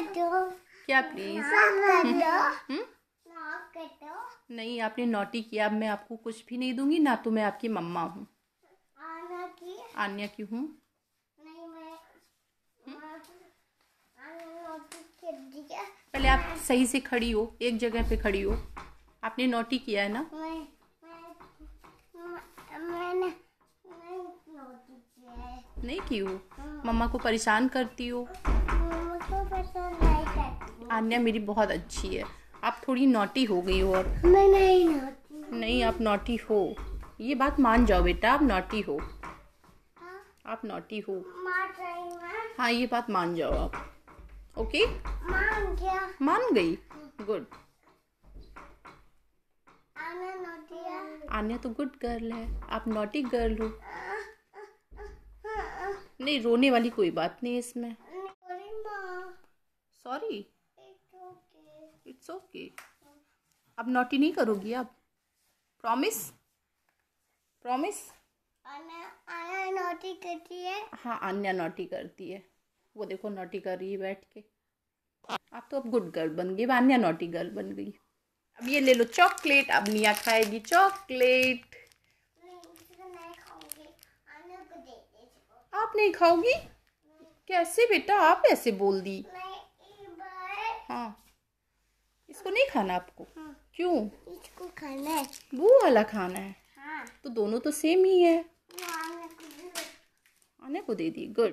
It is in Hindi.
क्या प्लीज हम्म? नहीं आपने नोटी किया अब मैं आपको कुछ भी नहीं दूंगी ना तो मैं आपकी मम्मा हूँ आन्या की हूँ हम्म? पहले आप सही से खड़ी हो एक जगह पे खड़ी हो आपने नोटी किया है ना मैंने नहीं की हो हाँ। मम्मा को परेशान करती हो आन्या मेरी बहुत अच्छी है आप थोड़ी नोटी हो गई हो और नहीं नहीं नहीं आप नोटी हो ये बात मान जाओ बेटा आप नोटी हो हाँ। आप नोटी हो हाँ ये बात मान जाओ आप ओके मान गया मान गई गुड आन्या तो गुड गर्ल है आप नोटी गर्ल हो हाँ। नहीं रोने वाली कोई बात नहीं इसमें सॉरी इट्स ओके अब नोटी नहीं करोगी आप प्रॉमिस प्रॉमिस आन्या नोटी करती है हाँ आन्या नोटी करती है वो देखो नोटी कर रही है बैठ के आप तो अब गुड गर्ल बन गई आन्या नोटी गर्ल बन गई अब ये ले लो चॉकलेट अब निया खाएगी चॉकलेट आप नहीं खाओगी कैसे बेटा आप ऐसे बोल दी हाँ इसको नहीं खाना आपको हाँ। क्यों इसको खाना है वो वाला खाना है हाँ। तो दोनों तो सेम ही है आने को दे दी गुड